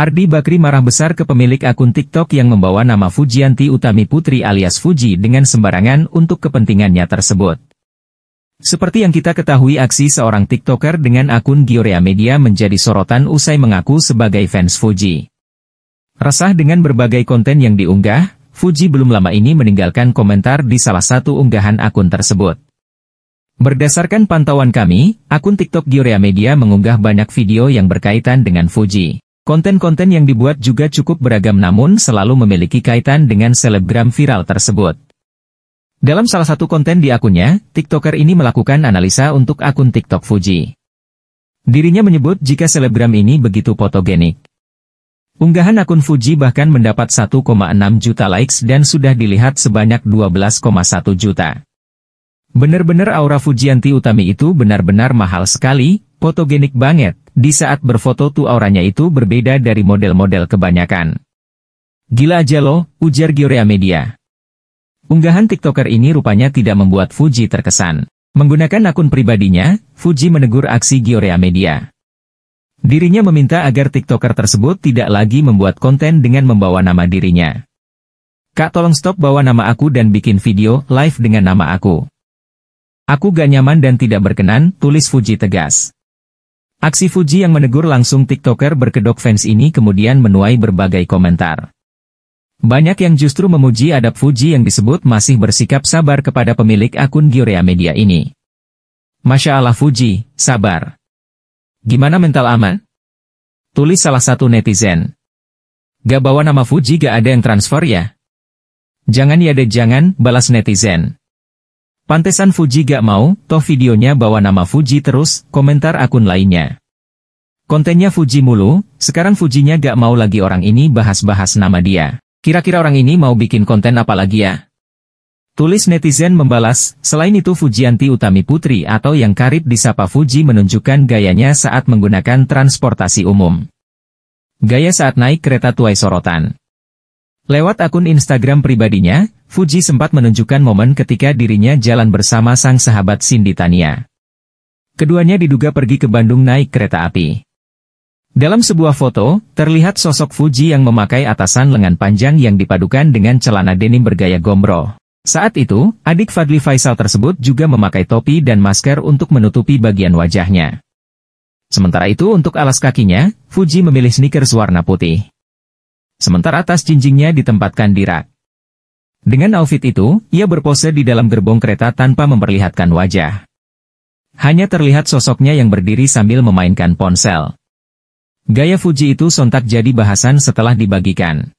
Ardi Bakri marah besar ke pemilik akun TikTok yang membawa nama Fujianti Utami Putri alias Fuji dengan sembarangan untuk kepentingannya tersebut. Seperti yang kita ketahui aksi seorang TikToker dengan akun Giorea Media menjadi sorotan usai mengaku sebagai fans Fuji. Resah dengan berbagai konten yang diunggah, Fuji belum lama ini meninggalkan komentar di salah satu unggahan akun tersebut. Berdasarkan pantauan kami, akun TikTok Giorea Media mengunggah banyak video yang berkaitan dengan Fuji. Konten-konten yang dibuat juga cukup beragam namun selalu memiliki kaitan dengan selebgram viral tersebut. Dalam salah satu konten di akunnya, TikToker ini melakukan analisa untuk akun TikTok Fuji. Dirinya menyebut jika selebgram ini begitu fotogenik. Unggahan akun Fuji bahkan mendapat 1,6 juta likes dan sudah dilihat sebanyak 12,1 juta. Benar-benar aura Fujianti Utami itu benar-benar mahal sekali, Fotogenik banget, di saat berfoto tuh auranya itu berbeda dari model-model kebanyakan. Gila aja lo, ujar Giorea Media. Unggahan TikToker ini rupanya tidak membuat Fuji terkesan. Menggunakan akun pribadinya, Fuji menegur aksi Giorea Media. Dirinya meminta agar TikToker tersebut tidak lagi membuat konten dengan membawa nama dirinya. Kak tolong stop bawa nama aku dan bikin video live dengan nama aku. Aku gak nyaman dan tidak berkenan, tulis Fuji tegas. Aksi Fuji yang menegur langsung TikToker berkedok fans ini kemudian menuai berbagai komentar. Banyak yang justru memuji adab Fuji yang disebut masih bersikap sabar kepada pemilik akun Giorea Media ini. Masya Allah Fuji, sabar. Gimana mental aman? Tulis salah satu netizen. Gak bawa nama Fuji gak ada yang transfer ya? Jangan ya deh jangan, balas netizen. Pantesan Fuji gak mau, toh videonya bawa nama Fuji terus, komentar akun lainnya. Kontennya Fuji mulu, sekarang Fujinya gak mau lagi orang ini bahas-bahas nama dia. Kira-kira orang ini mau bikin konten apa lagi ya? Tulis netizen membalas, selain itu Fujianti Utami Putri atau yang karib disapa Fuji menunjukkan gayanya saat menggunakan transportasi umum. Gaya saat naik kereta tuai sorotan. Lewat akun Instagram pribadinya, Fuji sempat menunjukkan momen ketika dirinya jalan bersama sang sahabat Cindy Tania. Keduanya diduga pergi ke Bandung naik kereta api. Dalam sebuah foto, terlihat sosok Fuji yang memakai atasan lengan panjang yang dipadukan dengan celana denim bergaya gombro. Saat itu, adik Fadli Faisal tersebut juga memakai topi dan masker untuk menutupi bagian wajahnya. Sementara itu untuk alas kakinya, Fuji memilih sneakers warna putih sementara atas cincinnya ditempatkan di rak. Dengan outfit itu, ia berpose di dalam gerbong kereta tanpa memperlihatkan wajah. Hanya terlihat sosoknya yang berdiri sambil memainkan ponsel. Gaya Fuji itu sontak jadi bahasan setelah dibagikan.